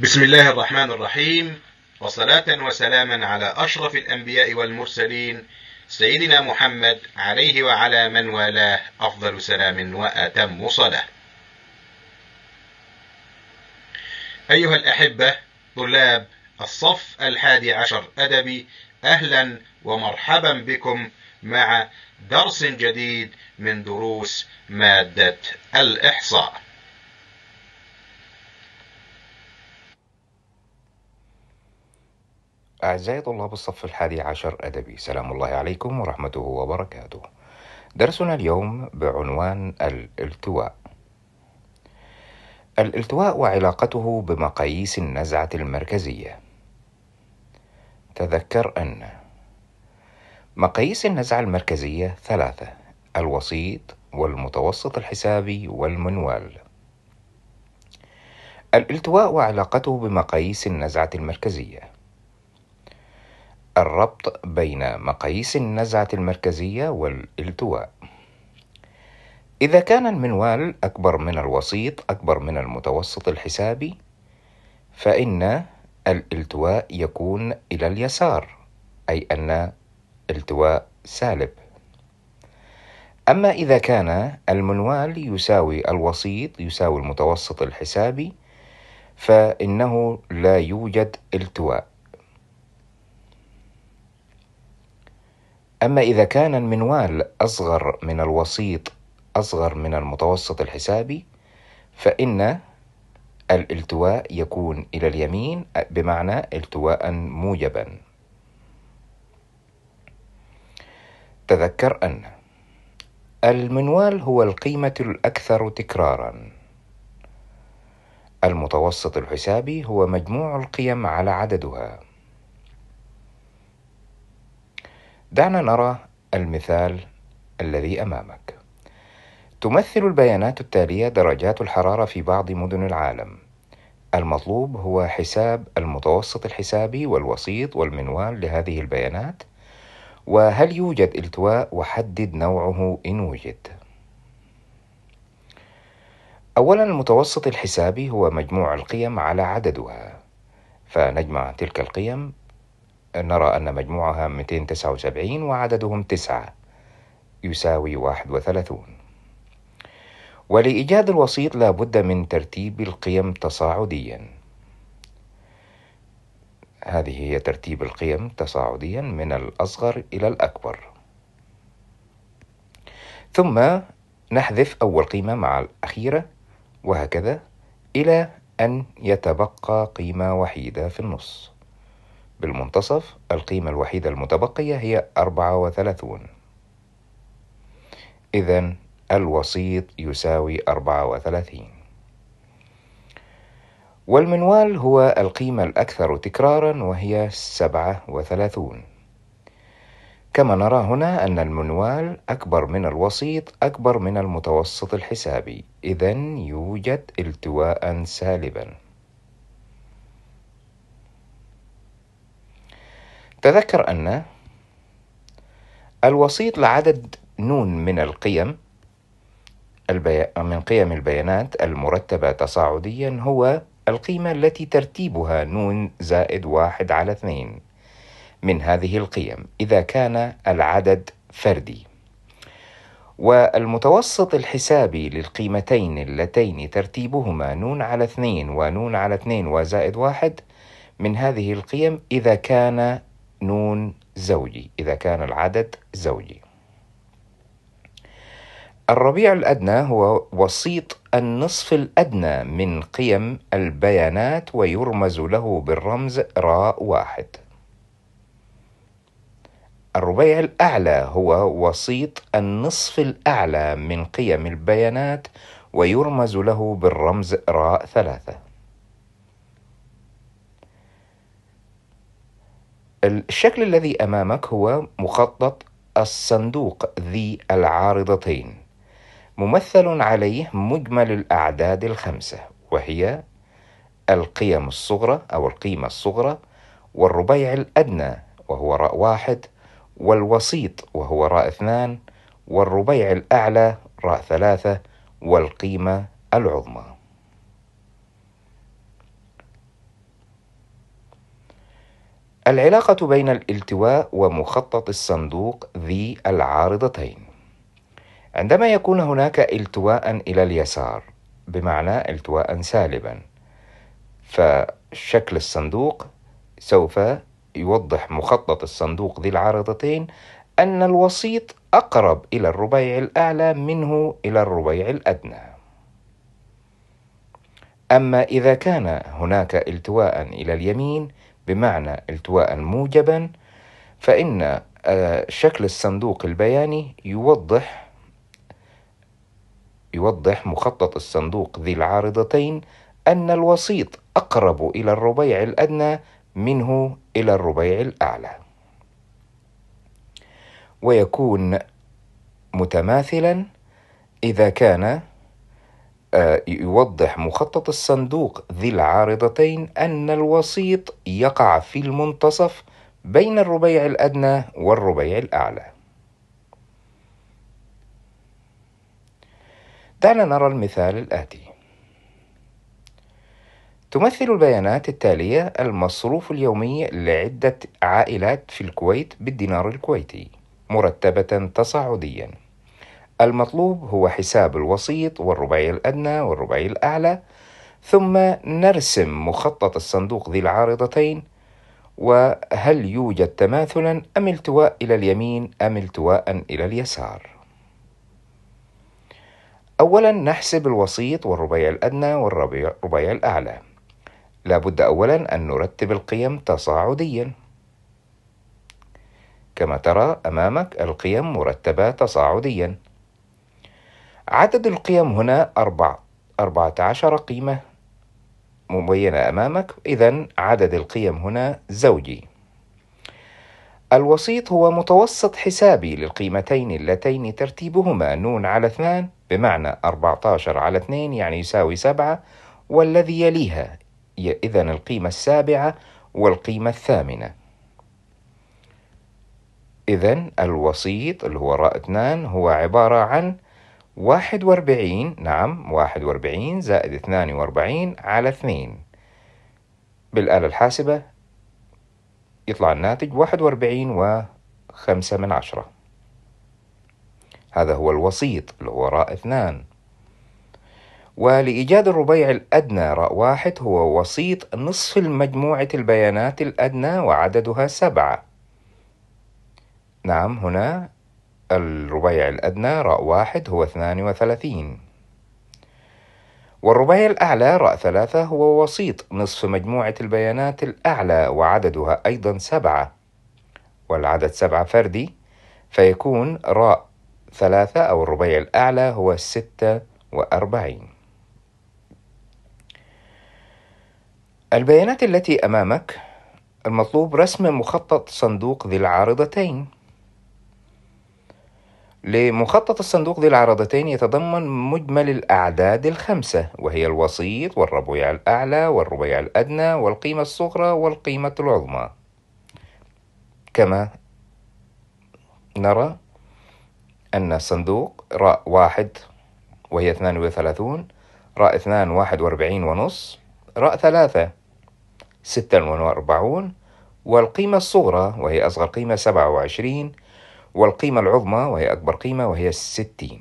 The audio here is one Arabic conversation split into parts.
بسم الله الرحمن الرحيم وصلاة وسلاما على أشرف الأنبياء والمرسلين سيدنا محمد عليه وعلى من والاه أفضل سلام وأتم صلاة. أيها الأحبة طلاب الصف الحادي عشر أدبي أهلا ومرحبا بكم مع درس جديد من دروس مادة الإحصاء. أعزائي طلاب الصف الحادي عشر أدبي سلام الله عليكم ورحمته وبركاته درسنا اليوم بعنوان الالتواء الالتواء وعلاقته بمقاييس النزعة المركزية تذكر أن مقاييس النزعة المركزية ثلاثة الوسيط والمتوسط الحسابي والمنوال الالتواء وعلاقته بمقاييس النزعة المركزية الربط بين مقاييس النزعة المركزية والالتواء إذا كان المنوال أكبر من الوسيط أكبر من المتوسط الحسابي فإن الالتواء يكون إلى اليسار أي أن التواء سالب أما إذا كان المنوال يساوي الوسيط يساوي المتوسط الحسابي فإنه لا يوجد التواء أما إذا كان المنوال أصغر من الوسيط أصغر من المتوسط الحسابي فإن الالتواء يكون إلى اليمين بمعنى التواء موجبا تذكر أن المنوال هو القيمة الأكثر تكرارا المتوسط الحسابي هو مجموع القيم على عددها دعنا نرى المثال الذي امامك تمثل البيانات التاليه درجات الحراره في بعض مدن العالم المطلوب هو حساب المتوسط الحسابي والوسيط والمنوال لهذه البيانات وهل يوجد التواء وحدد نوعه ان وجد اولا المتوسط الحسابي هو مجموع القيم على عددها فنجمع تلك القيم نرى أن مجموعها 279 وعددهم 9 يساوي 31 ولإيجاد الوسيط لا بد من ترتيب القيم تصاعديا هذه هي ترتيب القيم تصاعديا من الأصغر إلى الأكبر ثم نحذف أول قيمة مع الأخيرة وهكذا إلى أن يتبقى قيمة وحيدة في النص بالمنتصف القيمة الوحيدة المتبقية هي 34 إذا الوسيط يساوي 34 والمنوال هو القيمة الأكثر تكرارا وهي 37 كما نرى هنا أن المنوال أكبر من الوسيط أكبر من المتوسط الحسابي إذا يوجد التواء سالبا تذكر أن الوسيط لعدد نون من القيم البي... من قيم البيانات المرتبة تصاعديا هو القيمة التي ترتيبها نون زائد واحد على اثنين من هذه القيم إذا كان العدد فردي والمتوسط الحسابي للقيمتين اللتين ترتيبهما نون على اثنين ونون على اثنين وزائد واحد من هذه القيم إذا كان نون زوجي إذا كان العدد زوجي الربيع الأدنى هو وسيط النصف الأدنى من قيم البيانات ويرمز له بالرمز راء واحد الربيع الأعلى هو وسيط النصف الأعلى من قيم البيانات ويرمز له بالرمز راء ثلاثة الشكل الذي أمامك هو مخطط الصندوق ذي العارضتين ممثل عليه مجمل الأعداد الخمسة وهي القيم الصغرى أو القيمة الصغرى والربيع الأدنى وهو راء واحد والوسيط وهو راء اثنان والربيع الأعلى راء ثلاثة والقيمة العظمى العلاقة بين الالتواء ومخطط الصندوق ذي العارضتين. عندما يكون هناك التواء إلى اليسار، بمعنى التواء سالبا، فشكل الصندوق سوف يوضح مخطط الصندوق ذي العارضتين أن الوسيط أقرب إلى الربيع الأعلى منه إلى الربيع الأدنى. أما إذا كان هناك التواء إلى اليمين بمعنى التواء موجبا فإن آه، شكل الصندوق البياني يوضح يوضح مخطط الصندوق ذي العارضتين أن الوسيط أقرب إلى الربيع الأدنى منه إلى الربيع الأعلى ويكون متماثلا إذا كان يوضح مخطط الصندوق ذي العارضتين أن الوسيط يقع في المنتصف بين الربيع الأدنى والربيع الأعلى. دعنا نرى المثال الآتي. تمثل البيانات التالية المصروف اليومي لعدة عائلات في الكويت بالدينار الكويتي مرتبة تصاعديًا. المطلوب هو حساب الوسيط والربعي الأدنى والربعي الأعلى ثم نرسم مخطط الصندوق ذي العارضتين وهل يوجد تماثلا أم التواء إلى اليمين أم التواء إلى اليسار أولا نحسب الوسيط والربيع الأدنى والربيع الأعلى لابد أولا أن نرتب القيم تصاعديا كما ترى أمامك القيم مرتبة تصاعديا عدد القيم هنا أربعة عشر قيمة مبينة أمامك إذا عدد القيم هنا زوجي الوسيط هو متوسط حسابي للقيمتين اللتين ترتيبهما نون على اثنان بمعنى أربعة عشر على اثنين يعني يساوي سبعة والذي يليها إذا القيمة السابعة والقيمة الثامنة إذا الوسيط اللي هو راء اثنان هو عبارة عن واحد واربعين نعم واحد واربعين زائد اثنان واربعين على اثنين بالآلة الحاسبة يطلع الناتج واحد واربعين وخمسة من عشرة هذا هو الوسيط اللي هو راء اثنان ولإيجاد الربيع الأدنى راء واحد هو وسيط نصف المجموعة البيانات الأدنى وعددها سبعة نعم هنا الربيع الأدنى راء واحد هو اثنان وثلاثين والربيع الأعلى راء ثلاثة هو وسيط نصف مجموعة البيانات الأعلى وعددها أيضا سبعة والعدد سبعة فردي فيكون راء ثلاثة أو الربيع الأعلى هو ستة وأربعين البيانات التي أمامك المطلوب رسم مخطط صندوق ذي العارضتين لمخطط الصندوق ذي العرضتين يتضمن مجمل الأعداد الخمسة وهي الوسيط والربيع الأعلى والربيع الأدنى والقيمة الصغرى والقيمة العظمى كما نرى أن الصندوق راء واحد وهي اثنان وثلاثون راء اثنان واحد واربعين ونص راء ثلاثة ستة واربعون والقيمة الصغرى وهي أصغر قيمة سبعة وعشرين والقيمة العظمى وهي أكبر قيمة وهي الستين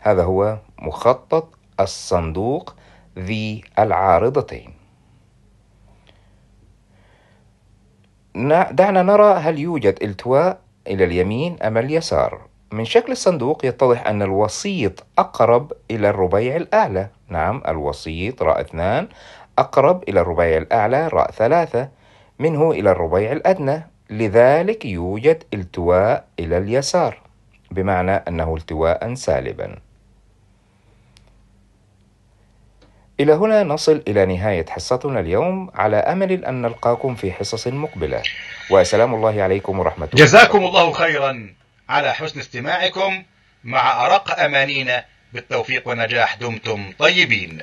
هذا هو مخطط الصندوق ذي العارضتين دعنا نرى هل يوجد التواء إلى اليمين أم اليسار من شكل الصندوق يتضح أن الوسيط أقرب إلى الربيع الأعلى نعم الوسيط راء اثنان أقرب إلى الربيع الأعلى راء ثلاثة منه إلى الربيع الأدنى لذلك يوجد التواء إلى اليسار بمعنى أنه التواء سالبا إلى هنا نصل إلى نهاية حصتنا اليوم على أمل أن نلقاكم في حصص مقبلة وسلام الله عليكم ورحمة الله جزاكم الله خيرا على حسن استماعكم مع أرق أمانينا بالتوفيق والنجاح دمتم طيبين